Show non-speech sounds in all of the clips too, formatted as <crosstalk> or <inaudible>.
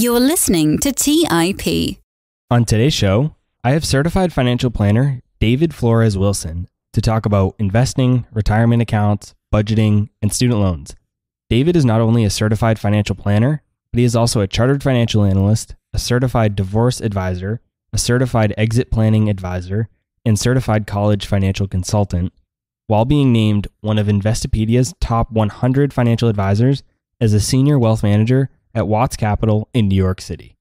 You're listening to TIP. On today's show, I have certified financial planner David Flores Wilson to talk about investing, retirement accounts, budgeting, and student loans. David is not only a certified financial planner, but he is also a chartered financial analyst, a certified divorce advisor, a certified exit planning advisor, and certified college financial consultant, while being named one of Investopedia's top 100 financial advisors as a senior wealth manager at Watts Capital in New York City.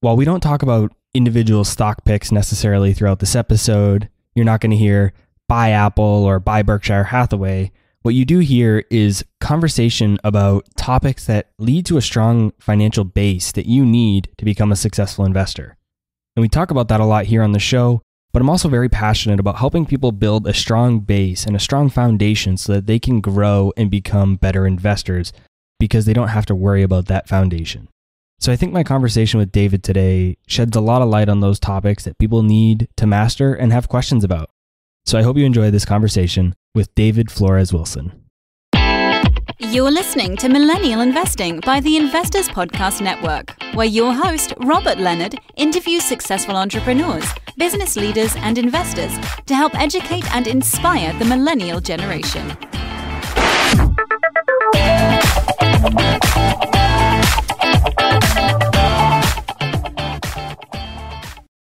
While we don't talk about individual stock picks necessarily throughout this episode, you're not going to hear buy Apple or buy Berkshire Hathaway. What you do hear is conversation about topics that lead to a strong financial base that you need to become a successful investor. And we talk about that a lot here on the show, but I'm also very passionate about helping people build a strong base and a strong foundation so that they can grow and become better investors because they don't have to worry about that foundation. So I think my conversation with David today sheds a lot of light on those topics that people need to master and have questions about. So I hope you enjoy this conversation with David Flores Wilson. You're listening to Millennial Investing by the Investors Podcast Network, where your host, Robert Leonard, interviews successful entrepreneurs, business leaders, and investors to help educate and inspire the millennial generation.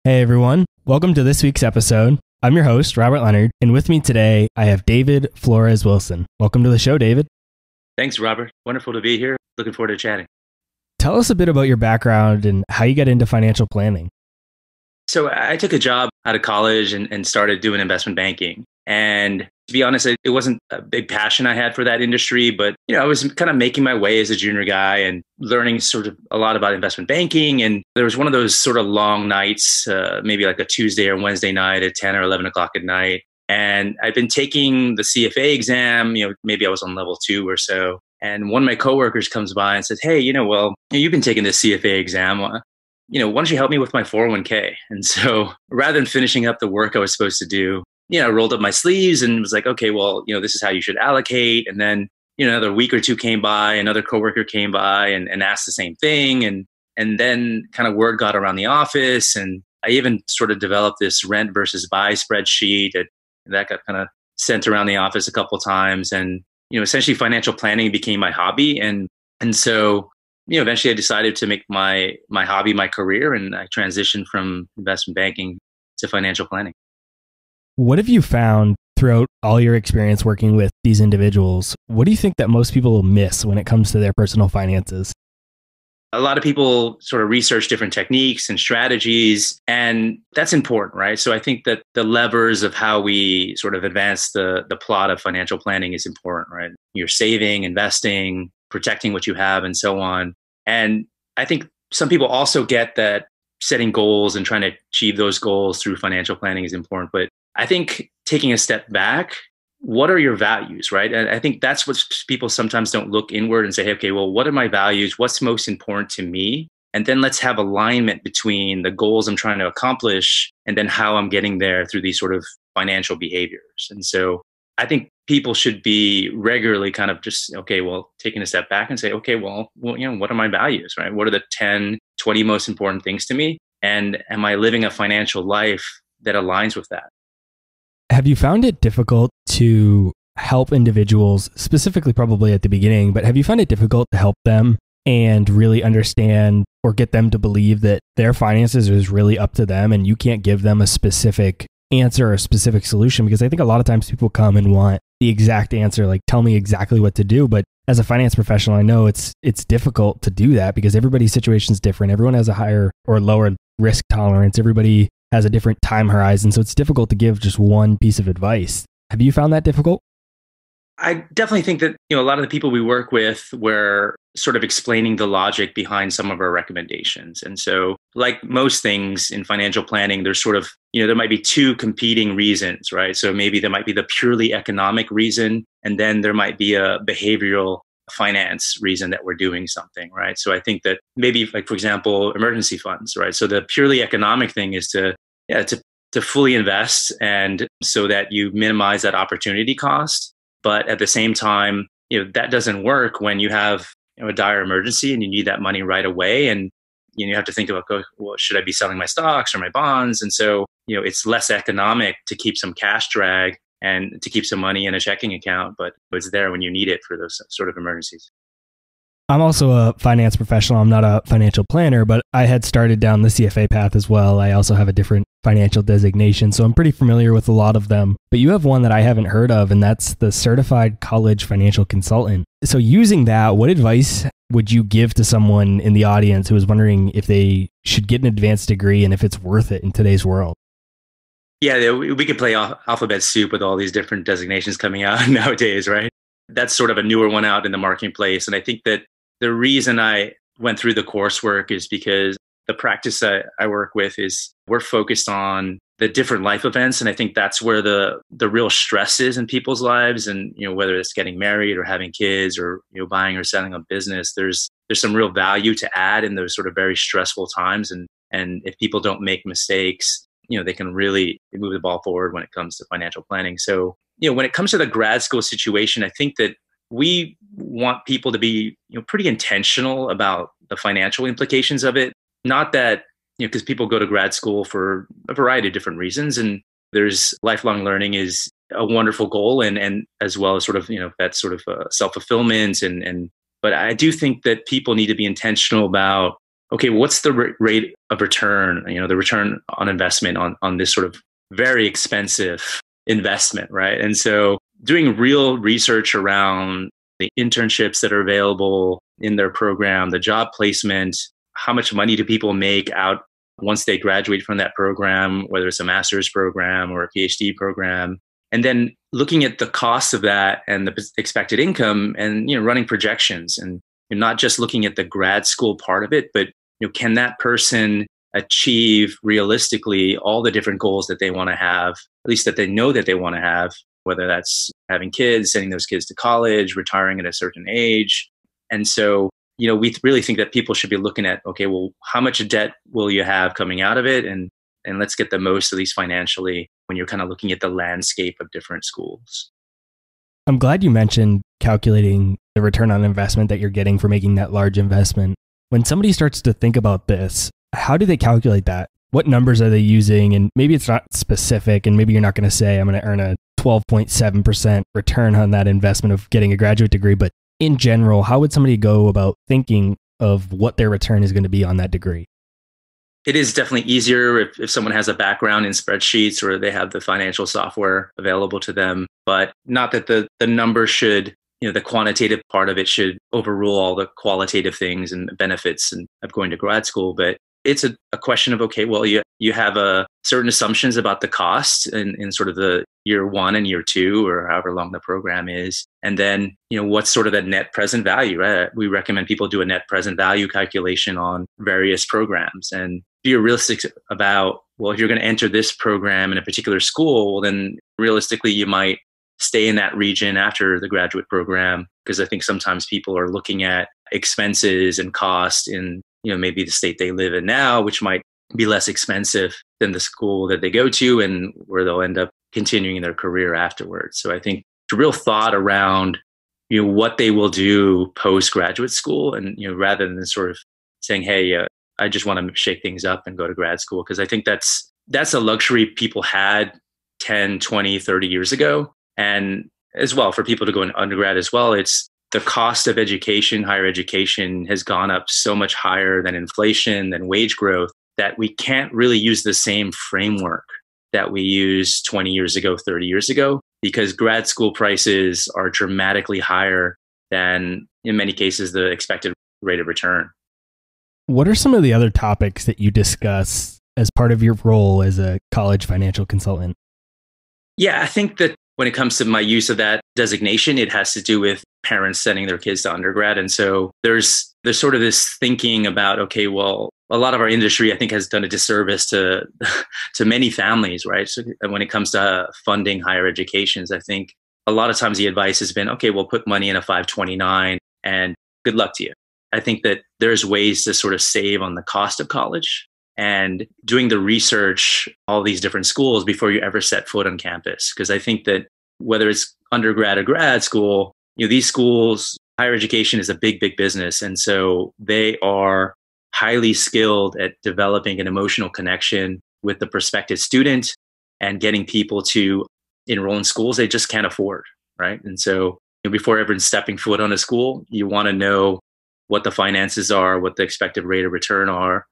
Hey everyone, welcome to this week's episode. I'm your host, Robert Leonard, and with me today I have David Flores Wilson. Welcome to the show, David. Thanks, Robert. Wonderful to be here. Looking forward to chatting. Tell us a bit about your background and how you got into financial planning. So, I took a job out of college and, and started doing investment banking. And to be honest, it wasn't a big passion I had for that industry, but you know, I was kind of making my way as a junior guy and learning sort of a lot about investment banking. And there was one of those sort of long nights, uh, maybe like a Tuesday or Wednesday night at ten or eleven o'clock at night. And I'd been taking the CFA exam. You know, maybe I was on level two or so. And one of my coworkers comes by and says, "Hey, you know, well, you've been taking the CFA exam you know, why don't you help me with my 401k? And so <laughs> rather than finishing up the work I was supposed to do, you know, rolled up my sleeves and was like, okay, well, you know, this is how you should allocate. And then, you know, another week or two came by, another coworker came by and, and asked the same thing. And, and then kind of word got around the office. And I even sort of developed this rent versus buy spreadsheet that, that got kind of sent around the office a couple times. And, you know, essentially financial planning became my hobby. And, and so, you know, eventually I decided to make my, my hobby my career and I transitioned from investment banking to financial planning. What have you found throughout all your experience working with these individuals? What do you think that most people miss when it comes to their personal finances? A lot of people sort of research different techniques and strategies, and that's important, right? So I think that the levers of how we sort of advance the, the plot of financial planning is important, right? You're saving, investing, protecting what you have, and so on. And I think some people also get that setting goals and trying to achieve those goals through financial planning is important, but I think taking a step back, what are your values, right? And I think that's what people sometimes don't look inward and say, hey, okay, well, what are my values? What's most important to me? And then let's have alignment between the goals I'm trying to accomplish and then how I'm getting there through these sort of financial behaviors. And so I think people should be regularly kind of just, okay, well, taking a step back and say, okay, well, well you know, what are my values, right? What are the 10, 20 most important things to me? And am I living a financial life that aligns with that? Have you found it difficult to help individuals, specifically probably at the beginning, but have you found it difficult to help them and really understand or get them to believe that their finances is really up to them and you can't give them a specific answer or a specific solution? Because I think a lot of times people come and want the exact answer, like tell me exactly what to do. But as a finance professional, I know it's it's difficult to do that because everybody's situation is different. Everyone has a higher or lower risk tolerance. Everybody has a different time horizon. So it's difficult to give just one piece of advice. Have you found that difficult? I definitely think that you know a lot of the people we work with were sort of explaining the logic behind some of our recommendations. And so like most things in financial planning there's sort of you know there might be two competing reasons, right? So maybe there might be the purely economic reason and then there might be a behavioral finance reason that we're doing something, right? So I think that maybe like for example emergency funds, right? So the purely economic thing is to yeah, to, to fully invest and so that you minimize that opportunity cost. But at the same time, you know, that doesn't work when you have you know, a dire emergency and you need that money right away. And you, know, you have to think about, well, should I be selling my stocks or my bonds? And so, you know, it's less economic to keep some cash drag and to keep some money in a checking account, but it's there when you need it for those sort of emergencies. I'm also a finance professional. I'm not a financial planner, but I had started down the CFA path as well. I also have a different financial designations, so I'm pretty familiar with a lot of them. But you have one that I haven't heard of, and that's the Certified College Financial Consultant. So, using that, what advice would you give to someone in the audience who is wondering if they should get an advanced degree and if it's worth it in today's world? Yeah, we could play alphabet soup with all these different designations coming out <laughs> nowadays, right? That's sort of a newer one out in the marketplace. And I think that the reason I went through the coursework is because the practice that I work with is we're focused on the different life events and i think that's where the the real stress is in people's lives and you know whether it's getting married or having kids or you know buying or selling a business there's there's some real value to add in those sort of very stressful times and and if people don't make mistakes you know they can really move the ball forward when it comes to financial planning so you know when it comes to the grad school situation i think that we want people to be you know pretty intentional about the financial implications of it not that, you know, because people go to grad school for a variety of different reasons. And there's lifelong learning is a wonderful goal and, and as well as sort of, you know, that sort of uh, self fulfillment. And, and, but I do think that people need to be intentional about, okay, what's the rate of return, you know, the return on investment on, on this sort of very expensive investment, right? And so doing real research around the internships that are available in their program, the job placement, how much money do people make out once they graduate from that program, whether it's a master's program or a PhD program? And then looking at the cost of that and the expected income and you know running projections and you're not just looking at the grad school part of it, but you know, can that person achieve realistically all the different goals that they want to have, at least that they know that they want to have, whether that's having kids, sending those kids to college, retiring at a certain age. And so you know, we really think that people should be looking at, okay, well, how much debt will you have coming out of it? And, and let's get the most, at least financially, when you're kind of looking at the landscape of different schools. I'm glad you mentioned calculating the return on investment that you're getting for making that large investment. When somebody starts to think about this, how do they calculate that? What numbers are they using? And maybe it's not specific, and maybe you're not going to say, I'm going to earn a 12.7% return on that investment of getting a graduate degree, but in general, how would somebody go about thinking of what their return is going to be on that degree? It is definitely easier if, if someone has a background in spreadsheets or they have the financial software available to them. But not that the, the number should, you know, the quantitative part of it should overrule all the qualitative things and benefits and of going to grad school. But it's a, a, question of okay well you, you have a uh, certain assumptions about the cost in, in sort of the year one and year two or however long the program is and then you know what's sort of the net present value right we recommend people do a net present value calculation on various programs and be realistic about well if you're going to enter this program in a particular school then realistically you might stay in that region after the graduate program because i think sometimes people are looking at expenses and cost in you know maybe the state they live in now which might be less expensive than the school that they go to and where they'll end up continuing their career afterwards so i think the real thought around you know what they will do post graduate school and you know rather than sort of saying hey uh, i just want to shake things up and go to grad school because i think that's that's a luxury people had 10 20 30 years ago and as well for people to go in undergrad as well it's the cost of education, higher education, has gone up so much higher than inflation, than wage growth, that we can't really use the same framework that we used 20 years ago, 30 years ago, because grad school prices are dramatically higher than, in many cases, the expected rate of return. What are some of the other topics that you discuss as part of your role as a college financial consultant? Yeah, I think that when it comes to my use of that designation. It has to do with parents sending their kids to undergrad. And so there's there's sort of this thinking about, okay, well, a lot of our industry, I think, has done a disservice to <laughs> to many families, right? So when it comes to uh, funding higher educations, I think a lot of times the advice has been, okay, well, put money in a 529 and good luck to you. I think that there's ways to sort of save on the cost of college and doing the research, all these different schools before you ever set foot on campus. Because I think that whether it's undergrad or grad school, you know, these schools, higher education is a big, big business. And so they are highly skilled at developing an emotional connection with the prospective student and getting people to enroll in schools they just can't afford, right? And so you know, before ever stepping foot on a school, you want to know what the finances are, what the expected rate of return are,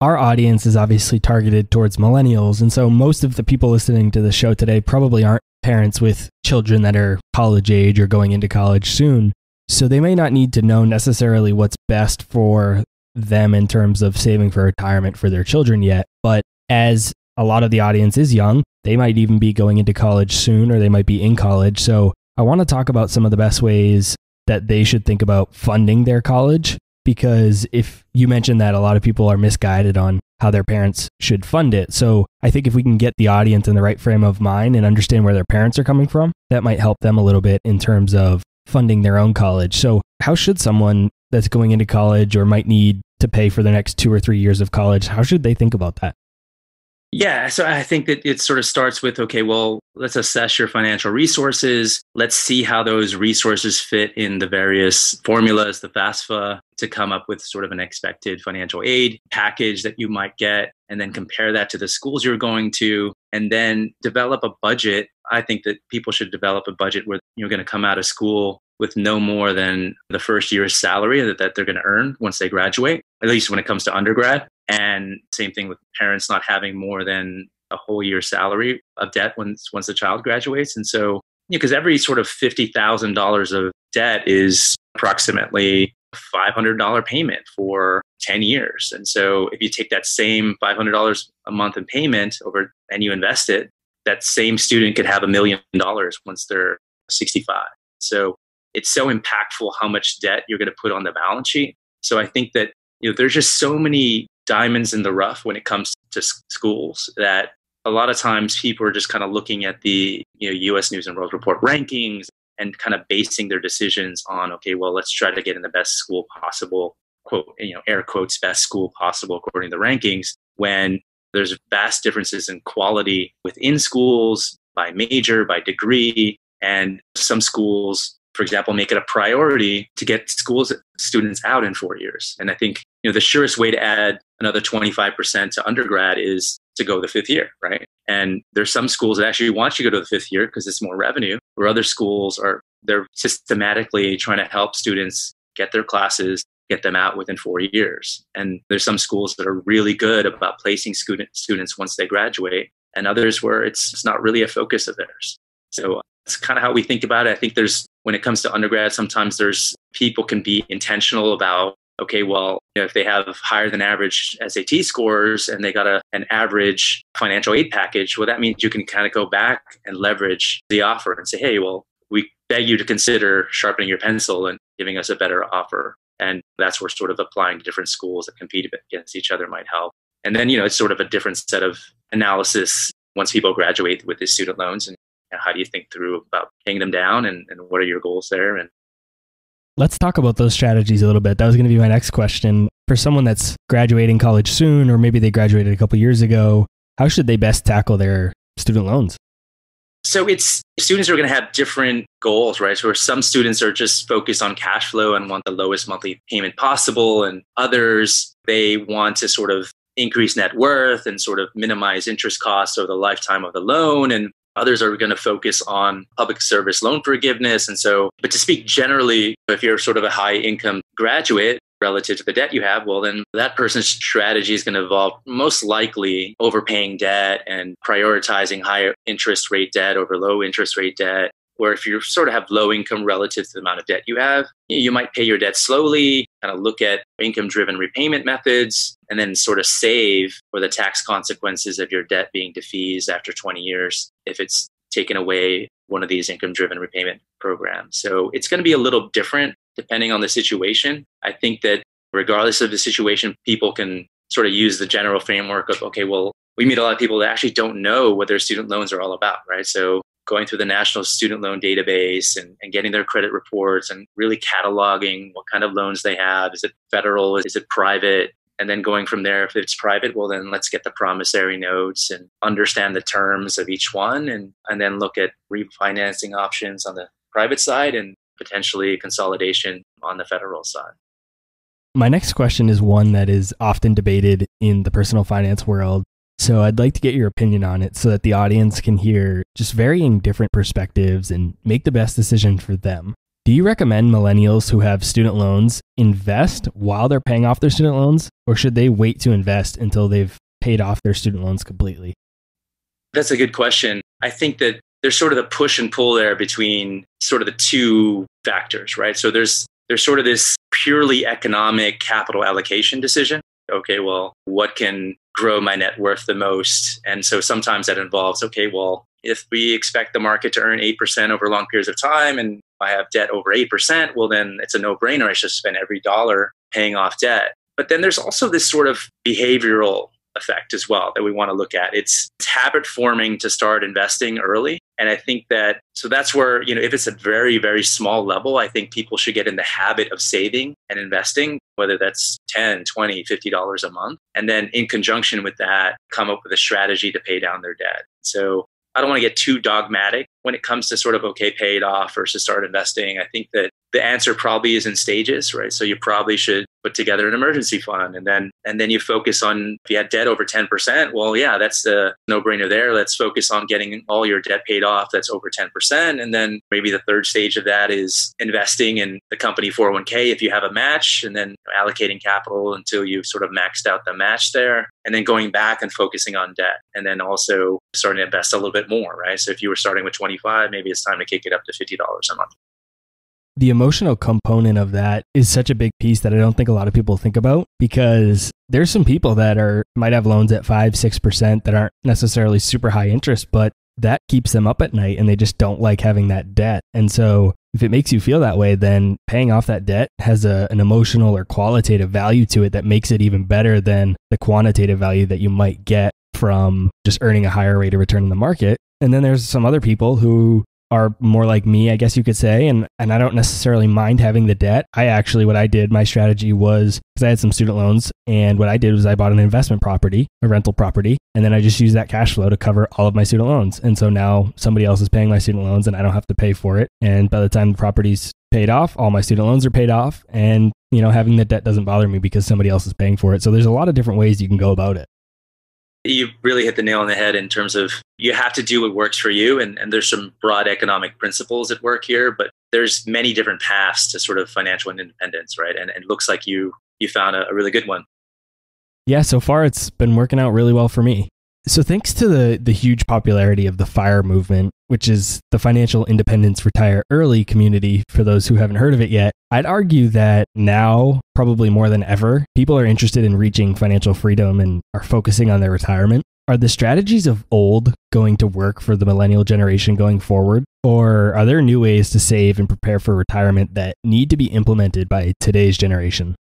our audience is obviously targeted towards millennials. And so most of the people listening to the show today probably aren't parents with children that are college age or going into college soon. So they may not need to know necessarily what's best for them in terms of saving for retirement for their children yet. But as a lot of the audience is young, they might even be going into college soon or they might be in college. So I want to talk about some of the best ways that they should think about funding their college because if you mentioned that a lot of people are misguided on how their parents should fund it. So I think if we can get the audience in the right frame of mind and understand where their parents are coming from, that might help them a little bit in terms of funding their own college. So, how should someone that's going into college or might need to pay for the next two or three years of college, how should they think about that? Yeah, so I think that it sort of starts with okay, well, let's assess your financial resources. Let's see how those resources fit in the various formulas, the FAFSA, to come up with sort of an expected financial aid package that you might get, and then compare that to the schools you're going to, and then develop a budget. I think that people should develop a budget where you're going to come out of school with no more than the first year's salary that, that they're going to earn once they graduate, at least when it comes to undergrad. And same thing with parents not having more than a whole year's salary of debt once once the child graduates. And so, because you know, every sort of fifty thousand dollars of debt is approximately five hundred dollar payment for ten years. And so, if you take that same five hundred dollars a month in payment over and you invest it, that same student could have a million dollars once they're sixty five. So it's so impactful how much debt you're going to put on the balance sheet. So I think that you know there's just so many diamonds in the rough when it comes to schools that a lot of times people are just kind of looking at the you know US News and World Report rankings and kind of basing their decisions on okay well let's try to get in the best school possible quote you know air quotes best school possible according to the rankings when there's vast differences in quality within schools by major by degree and some schools for example make it a priority to get schools students out in 4 years and i think you know the surest way to add another 25% to undergrad is to go the fifth year right and there's some schools that actually want you to go to the fifth year because it's more revenue or other schools are they're systematically trying to help students get their classes get them out within four years and there's some schools that are really good about placing student, students once they graduate and others where it's, it's not really a focus of theirs so that's kind of how we think about it i think there's when it comes to undergrad sometimes there's people can be intentional about okay, well, you know, if they have higher than average SAT scores and they got a, an average financial aid package, well, that means you can kind of go back and leverage the offer and say, hey, well, we beg you to consider sharpening your pencil and giving us a better offer. And that's where sort of applying to different schools that compete against each other might help. And then, you know, it's sort of a different set of analysis once people graduate with these student loans and how do you think through about paying them down and, and what are your goals there and Let's talk about those strategies a little bit. That was going to be my next question. For someone that's graduating college soon, or maybe they graduated a couple years ago, how should they best tackle their student loans? So it's students are going to have different goals, right? So some students are just focused on cash flow and want the lowest monthly payment possible, and others they want to sort of increase net worth and sort of minimize interest costs over the lifetime of the loan. And Others are going to focus on public service loan forgiveness. And so, but to speak generally, if you're sort of a high income graduate, relative to the debt you have, well, then that person's strategy is going to involve most likely overpaying debt and prioritizing higher interest rate debt over low interest rate debt where if you sort of have low income relative to the amount of debt you have, you might pay your debt slowly, kind of look at income driven repayment methods, and then sort of save for the tax consequences of your debt being defeased after 20 years if it's taken away one of these income driven repayment programs. So it's going to be a little different depending on the situation. I think that regardless of the situation, people can sort of use the general framework of, okay, well, we meet a lot of people that actually don't know what their student loans are all about, right? So going through the National Student Loan Database and, and getting their credit reports and really cataloging what kind of loans they have. Is it federal? Is it private? and then going from there if it's private well then let's get the promissory notes and understand the terms of each one and, and then look at refinancing options on the private side and potentially consolidation on the federal side my next question is one that is often debated in the personal finance world so I'd like to get your opinion on it so that the audience can hear just varying different perspectives and make the best decision for them. Do you recommend millennials who have student loans invest while they're paying off their student loans, or should they wait to invest until they've paid off their student loans completely? That's a good question. I think that there's sort of the push and pull there between sort of the two factors, right? So there's there's sort of this purely economic capital allocation decision. Okay, well, what can grow my net worth the most. And so sometimes that involves, okay, well, if we expect the market to earn 8% over long periods of time and I have debt over 8%, well, then it's a no brainer. I should spend every dollar paying off debt. But then there's also this sort of behavioral effect as well that we want to look at. It's, it's habit forming to start investing early. And I think that, so that's where, you know, if it's a very, very small level, I think people should get in the habit of saving and investing, whether that's 10, 20, $50 a month. And then in conjunction with that, come up with a strategy to pay down their debt. So I don't want to get too dogmatic when it comes to sort of, okay, pay it off versus start investing. I think that the answer probably is in stages, right? So you probably should put together an emergency fund and then and then you focus on if you had debt over 10%, well yeah, that's the no-brainer there. Let's focus on getting all your debt paid off that's over 10% and then maybe the third stage of that is investing in the company 401k if you have a match and then allocating capital until you've sort of maxed out the match there and then going back and focusing on debt and then also starting to invest a little bit more, right? So if you were starting with 25, maybe it's time to kick it up to $50 a month the emotional component of that is such a big piece that I don't think a lot of people think about because there's some people that are might have loans at five, six percent that aren't necessarily super high interest, but that keeps them up at night and they just don't like having that debt. And so if it makes you feel that way, then paying off that debt has a, an emotional or qualitative value to it that makes it even better than the quantitative value that you might get from just earning a higher rate of return in the market. And then there's some other people who are more like me, I guess you could say, and and I don't necessarily mind having the debt. I actually what I did, my strategy was cuz I had some student loans and what I did was I bought an investment property, a rental property, and then I just used that cash flow to cover all of my student loans. And so now somebody else is paying my student loans and I don't have to pay for it. And by the time the property's paid off, all my student loans are paid off and you know having the debt doesn't bother me because somebody else is paying for it. So there's a lot of different ways you can go about it you really hit the nail on the head in terms of you have to do what works for you. And, and there's some broad economic principles at work here, but there's many different paths to sort of financial independence, right? And, and it looks like you you found a, a really good one. Yeah, so far it's been working out really well for me. So thanks to the the huge popularity of the FIRE movement, which is the financial independence retire early community for those who haven't heard of it yet, I'd argue that now, probably more than ever, people are interested in reaching financial freedom and are focusing on their retirement. Are the strategies of old going to work for the millennial generation going forward? Or are there new ways to save and prepare for retirement that need to be implemented by today's generation?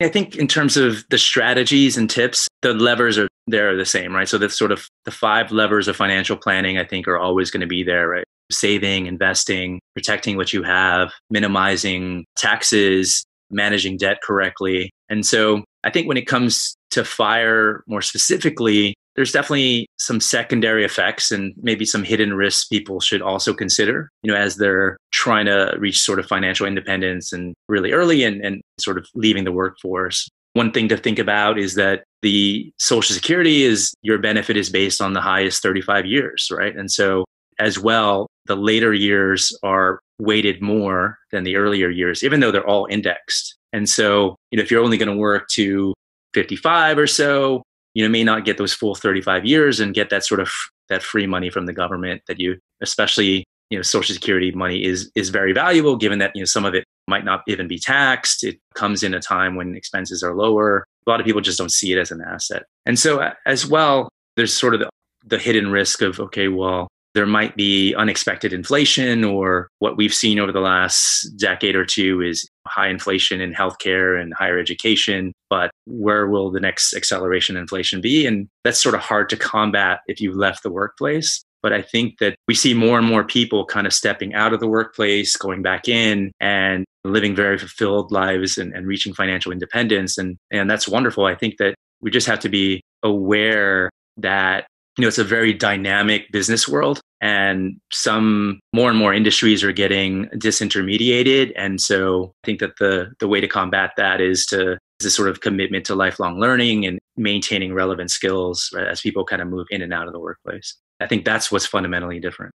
I think in terms of the strategies and tips, the levers are there are the same, right? So the sort of the five levers of financial planning, I think, are always going to be there, right? Saving, investing, protecting what you have, minimizing taxes, managing debt correctly. And so I think when it comes to fire more specifically, there's definitely some secondary effects and maybe some hidden risks people should also consider, you know, as they're trying to reach sort of financial independence and really early and, and sort of leaving the workforce. One thing to think about is that the Social Security is your benefit is based on the highest 35 years, right? And so, as well, the later years are weighted more than the earlier years, even though they're all indexed. And so, you know, if you're only going to work to 55 or so, you know, may not get those full 35 years and get that sort of that free money from the government that you, especially, you know, Social Security money is is very valuable given that you know some of it might not even be taxed. It comes in a time when expenses are lower. A lot of people just don't see it as an asset. And so, as well, there's sort of the, the hidden risk of okay, well, there might be unexpected inflation or what we've seen over the last decade or two is high inflation in healthcare and higher education but where will the next acceleration inflation be and that's sort of hard to combat if you left the workplace but i think that we see more and more people kind of stepping out of the workplace going back in and living very fulfilled lives and, and reaching financial independence and and that's wonderful i think that we just have to be aware that you know it's a very dynamic business world and some more and more industries are getting disintermediated and so i think that the the way to combat that is to this sort of commitment to lifelong learning and maintaining relevant skills right, as people kind of move in and out of the workplace i think that's what's fundamentally different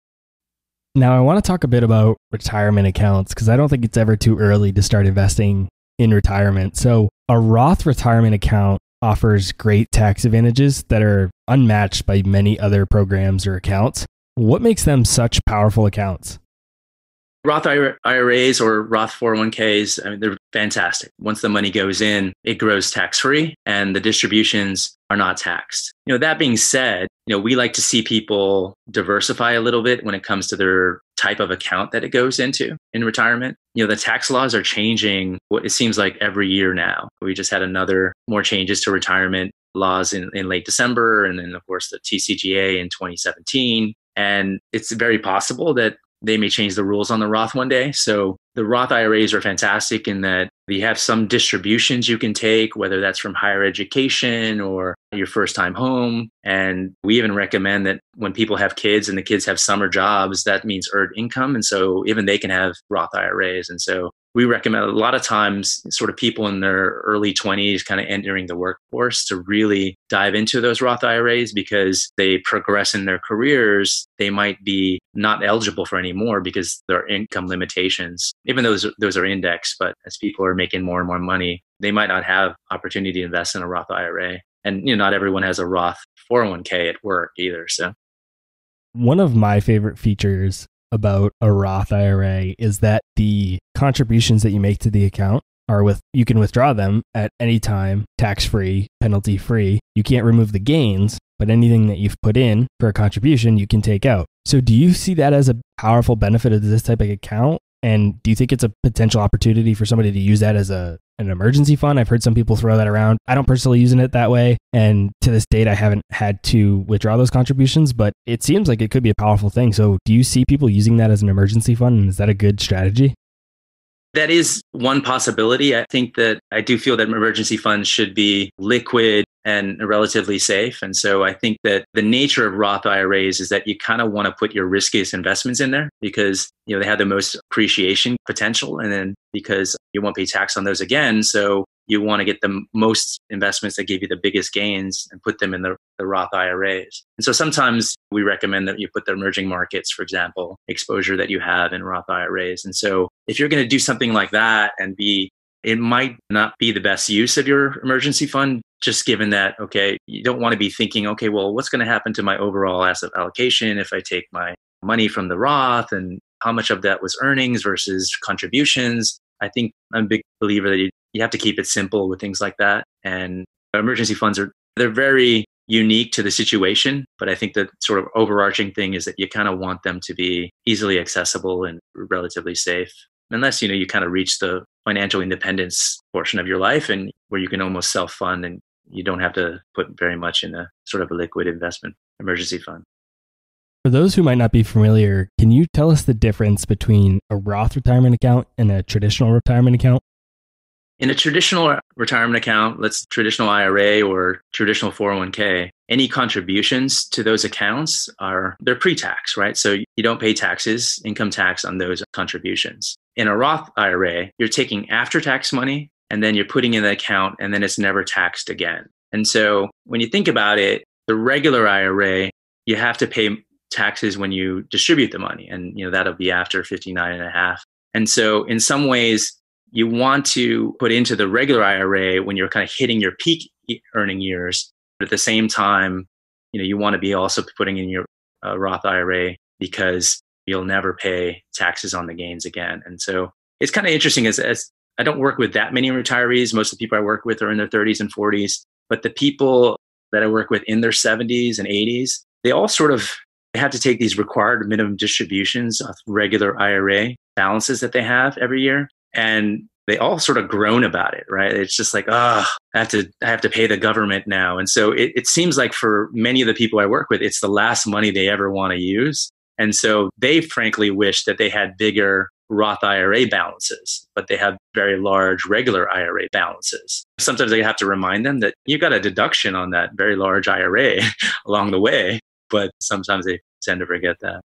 now i want to talk a bit about retirement accounts because i don't think it's ever too early to start investing in retirement so a roth retirement account offers great tax advantages that are unmatched by many other programs or accounts. What makes them such powerful accounts? Roth IRAs or Roth 401ks, I mean, they're fantastic. Once the money goes in, it grows tax free and the distributions are not taxed. You know, that being said, you know, we like to see people diversify a little bit when it comes to their type of account that it goes into in retirement. You know, the tax laws are changing what it seems like every year now. We just had another more changes to retirement laws in, in late December and then of course the TCGA in 2017. And it's very possible that they may change the rules on the Roth one day. So the Roth IRAs are fantastic in that they have some distributions you can take, whether that's from higher education or your first time home. And we even recommend that when people have kids and the kids have summer jobs, that means earned income. And so even they can have Roth IRAs. And so we recommend a lot of times sort of people in their early 20s kind of entering the workforce to really dive into those Roth IRAs because they progress in their careers, they might be not eligible for any more because there are income limitations. Even those those are indexed, but as people are making more and more money, they might not have opportunity to invest in a Roth IRA. And you know, not everyone has a Roth 401k at work either, so one of my favorite features about a Roth IRA is that the contributions that you make to the account are with you can withdraw them at any time, tax free, penalty free. You can't remove the gains, but anything that you've put in for a contribution, you can take out. So, do you see that as a powerful benefit of this type of account? And do you think it's a potential opportunity for somebody to use that as a an emergency fund? I've heard some people throw that around. I don't personally use it that way, and to this date, I haven't had to withdraw those contributions. But it seems like it could be a powerful thing. So, do you see people using that as an emergency fund? And is that a good strategy? That is one possibility. I think that I do feel that emergency funds should be liquid and relatively safe. And so I think that the nature of Roth IRAs is that you kind of want to put your riskiest investments in there because, you know, they have the most appreciation potential and then because you won't pay tax on those again. So you want to get the most investments that give you the biggest gains and put them in the, the Roth IRAs. And so sometimes we recommend that you put the emerging markets, for example, exposure that you have in Roth IRAs. And so if you're going to do something like that and be, it might not be the best use of your emergency fund, just given that, okay, you don't want to be thinking, okay, well, what's going to happen to my overall asset allocation if I take my money from the Roth and how much of that was earnings versus contributions? I think I'm a big believer that you you have to keep it simple with things like that. And emergency funds are they're very unique to the situation, but I think the sort of overarching thing is that you kind of want them to be easily accessible and relatively safe. Unless you know you kind of reach the financial independence portion of your life and where you can almost self fund and you don't have to put very much in a sort of a liquid investment emergency fund. For those who might not be familiar, can you tell us the difference between a Roth retirement account and a traditional retirement account? In a traditional retirement account, let's traditional IRA or traditional 401k, any contributions to those accounts are they're pre-tax, right? So you don't pay taxes, income tax on those contributions. In a Roth IRA, you're taking after-tax money and then you're putting in the account and then it's never taxed again. And so when you think about it, the regular IRA, you have to pay taxes when you distribute the money and you know that'll be after 59 and a half. And so in some ways you want to put into the regular IRA when you're kind of hitting your peak earning years. But at the same time, you know, you want to be also putting in your uh, Roth IRA because you'll never pay taxes on the gains again. And so it's kind of interesting as, as I don't work with that many retirees. Most of the people I work with are in their 30s and 40s, but the people that I work with in their 70s and 80s, they all sort of they have to take these required minimum distributions of regular IRA balances that they have every year. And they all sort of groan about it, right? It's just like, ah, oh, I have to, I have to pay the government now. And so it, it seems like for many of the people I work with, it's the last money they ever want to use. And so they frankly wish that they had bigger Roth IRA balances, but they have very large regular IRA balances. Sometimes I have to remind them that you got a deduction on that very large IRA <laughs> along the way, but sometimes they tend to forget that.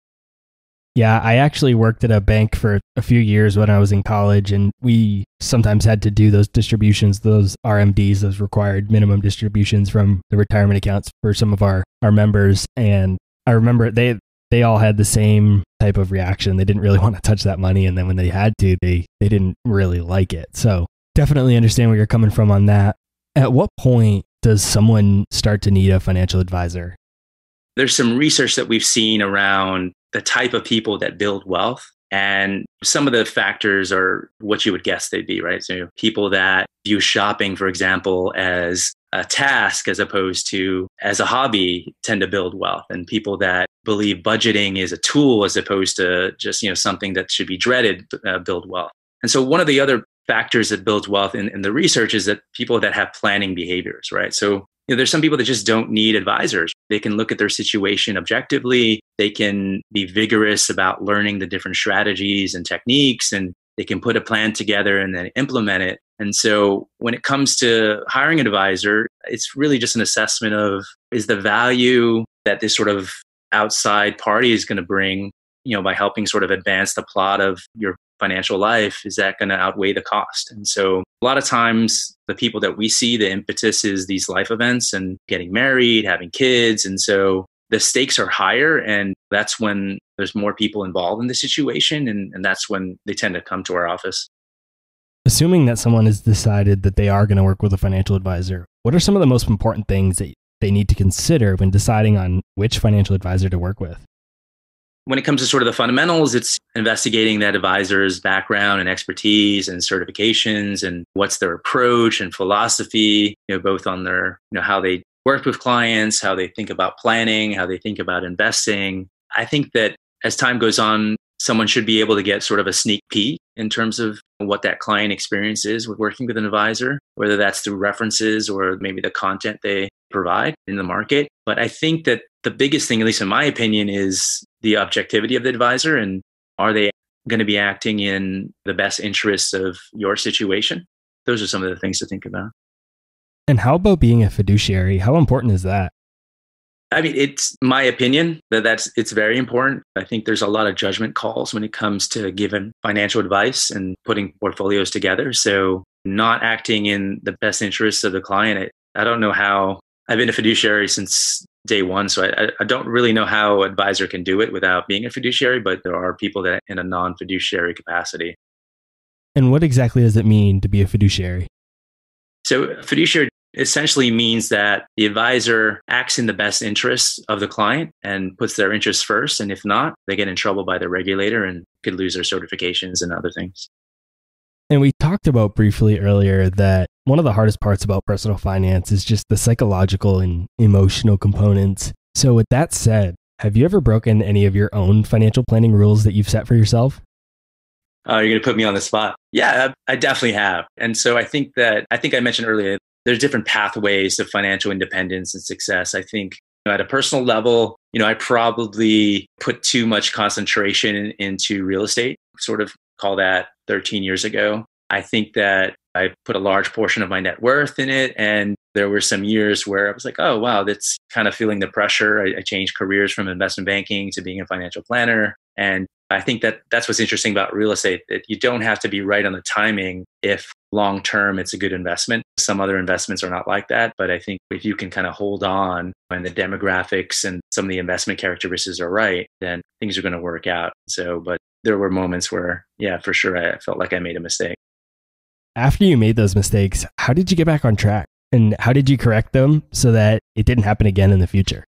Yeah, I actually worked at a bank for a few years when I was in college, and we sometimes had to do those distributions, those RMDs, those required minimum distributions from the retirement accounts for some of our, our members. And I remember they they all had the same type of reaction. They didn't really <laughs> want to touch that money, and then when they had to, they they didn't really like it. So definitely understand where you're coming from on that. At what point does someone start to need a financial advisor? There's some research that we've seen around the type of people that build wealth. And some of the factors are what you would guess they'd be, right? So people that view shopping, for example, as a task as opposed to as a hobby tend to build wealth and people that believe budgeting is a tool as opposed to just you know something that should be dreaded uh, build wealth and so one of the other factors that builds wealth in, in the research is that people that have planning behaviors right so know, there's some people that just don't need advisors. They can look at their situation objectively. They can be vigorous about learning the different strategies and techniques, and they can put a plan together and then implement it. And so when it comes to hiring an advisor, it's really just an assessment of is the value that this sort of outside party is going to bring, you know, by helping sort of advance the plot of your financial life, is that going to outweigh the cost? And so a lot of times the people that we see, the impetus is these life events and getting married, having kids. And so the stakes are higher and that's when there's more people involved in the situation and, and that's when they tend to come to our office. Assuming that someone has decided that they are going to work with a financial advisor, what are some of the most important things that they need to consider when deciding on which financial advisor to work with? when it comes to sort of the fundamentals, it's investigating that advisor's background and expertise and certifications and what's their approach and philosophy, you know, both on their, you know, how they work with clients, how they think about planning, how they think about investing. I think that as time goes on, someone should be able to get sort of a sneak peek in terms of what that client experience is with working with an advisor, whether that's through references or maybe the content they provide in the market. But I think that the biggest thing, at least in my opinion, is the objectivity of the advisor and are they going to be acting in the best interests of your situation? Those are some of the things to think about. And how about being a fiduciary? How important is that? I mean, it's my opinion that that's it's very important. I think there's a lot of judgment calls when it comes to giving financial advice and putting portfolios together. So, not acting in the best interests of the client, I, I don't know how I've been a fiduciary since day one. So I, I, don't really know how advisor can do it without being a fiduciary, but there are people that in a non fiduciary capacity. And what exactly does it mean to be a fiduciary? So, fiduciary essentially means that the advisor acts in the best interest of the client and puts their interests first. And if not, they get in trouble by the regulator and could lose their certifications and other things. And we talked about briefly earlier that one of the hardest parts about personal finance is just the psychological and emotional components. So, with that said, have you ever broken any of your own financial planning rules that you've set for yourself? Oh, you're going to put me on the spot. Yeah, I definitely have. And so I think that, I think I mentioned earlier, there's different pathways to financial independence and success. I think you know, at a personal level, you know, I probably put too much concentration into real estate, sort of call that 13 years ago. I think that I put a large portion of my net worth in it. And there were some years where I was like, oh, wow, that's kind of feeling the pressure. I, I, changed careers from investment banking to being a financial planner. And I think that that's what's interesting about real estate that you don't have to be right on the timing if long term it's a good investment. Some other investments are not like that. But I think if you can kind of hold on and the demographics and some of the investment characteristics are right, then things are going to work out. So, but there were moments where, yeah, for sure, I felt like I made a mistake after you made those mistakes, how did you get back on track? And how did you correct them so that it didn't happen again in the future?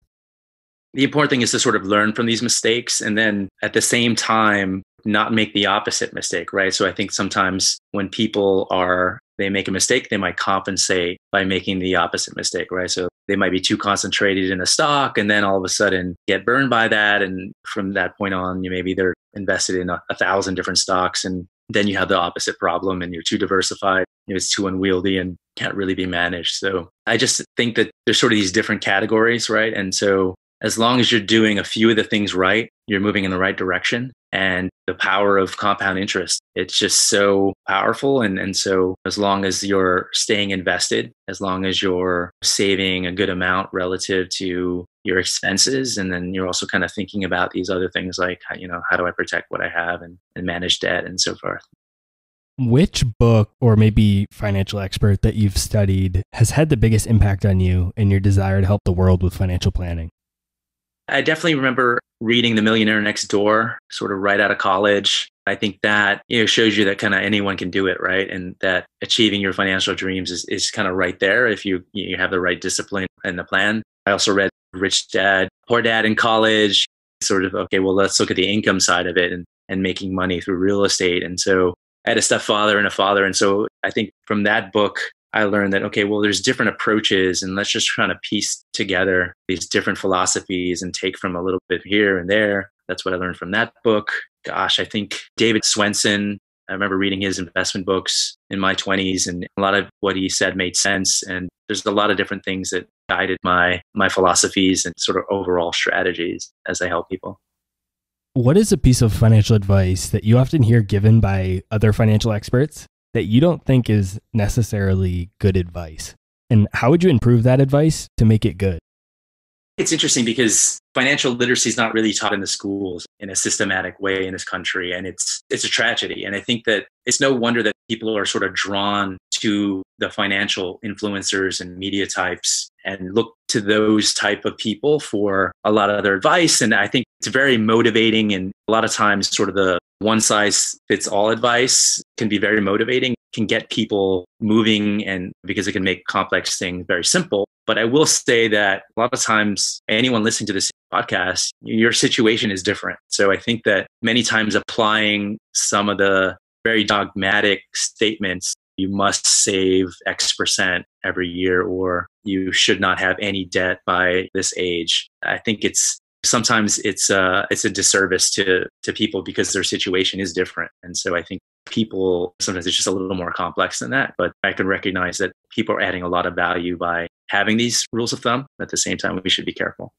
The important thing is to sort of learn from these mistakes and then at the same time, not make the opposite mistake, right? So I think sometimes when people are, they make a mistake, they might compensate by making the opposite mistake, right? So they might be too concentrated in a stock and then all of a sudden get burned by that. And from that point on, you maybe they're invested in a, a thousand different stocks and then you have the opposite problem and you're too diversified. It's too unwieldy and can't really be managed. So I just think that there's sort of these different categories, right? And so as long as you're doing a few of the things right, you're moving in the right direction. And the power of compound interest, it's just so powerful. And, and so, as long as you're staying invested, as long as you're saving a good amount relative to your expenses and then you're also kind of thinking about these other things like you know how do i protect what i have and, and manage debt and so forth which book or maybe financial expert that you've studied has had the biggest impact on you and your desire to help the world with financial planning i definitely remember reading the millionaire next door sort of right out of college I think that you know shows you that kind of anyone can do it, right? And that achieving your financial dreams is, is kind of right there if you you have the right discipline and the plan. I also read Rich Dad, Poor Dad in college, sort of okay, well let's look at the income side of it and and making money through real estate. And so I had a stepfather and a father, and so I think from that book I learned that okay, well, there's different approaches, and let's just kind of piece together these different philosophies and take from a little bit here and there that's what I learned from that book. Gosh, I think David Swenson, I remember reading his investment books in my 20s, and a lot of what he said made sense. And there's a lot of different things that guided my, my philosophies and sort of overall strategies as I help people. What is a piece of financial advice that you often hear given by other financial experts that you don't think is necessarily good advice? And how would you improve that advice to make it good? It's interesting because financial literacy is not really taught in the schools in a systematic way in this country and it's it's a tragedy and I think that it's no wonder that people are sort of drawn to the financial influencers and media types and look to those type of people for a lot of their advice and I think it's very motivating and a lot of times sort of the one size fits all advice can be very motivating can get people moving and because it can make complex things very simple but I will say that a lot of times, anyone listening to this podcast, your situation is different. So I think that many times applying some of the very dogmatic statements, you must save X percent every year, or you should not have any debt by this age. I think it's sometimes it's a, uh, it's a disservice to, to people because their situation is different. And so I think people, sometimes it's just a little more complex than that, but I can recognize that people are adding a lot of value by having these rules of thumb. At the same time, we should be careful.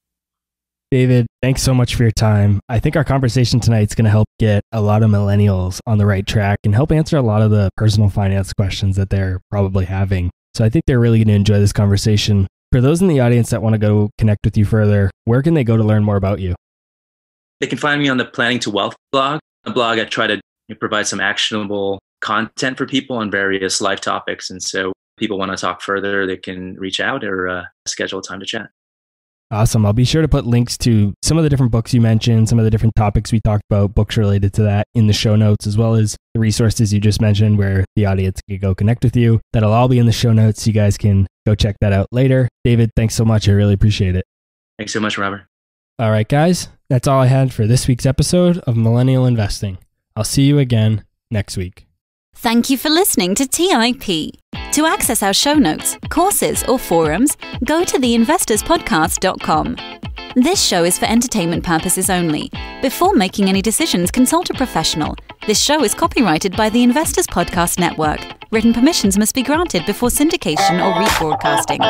David, thanks so much for your time. I think our conversation tonight is going to help get a lot of millennials on the right track and help answer a lot of the personal finance questions that they're probably having. So I think they're really going to enjoy this conversation. For those in the audience that want to go connect with you further, where can they go to learn more about you? They can find me on the Planning to Wealth blog. A blog I try to provide some actionable content for people on various life topics. And so people want to talk further, they can reach out or uh, schedule a time to chat. Awesome. I'll be sure to put links to some of the different books you mentioned, some of the different topics we talked about, books related to that in the show notes, as well as the resources you just mentioned where the audience can go connect with you. That'll all be in the show notes. You guys can go check that out later. David, thanks so much. I really appreciate it. Thanks so much, Robert. All right, guys. That's all I had for this week's episode of Millennial Investing. I'll see you again next week. Thank you for listening to TIP. To access our show notes, courses, or forums, go to theinvestorspodcast.com. This show is for entertainment purposes only. Before making any decisions, consult a professional. This show is copyrighted by the Investors Podcast Network. Written permissions must be granted before syndication or rebroadcasting.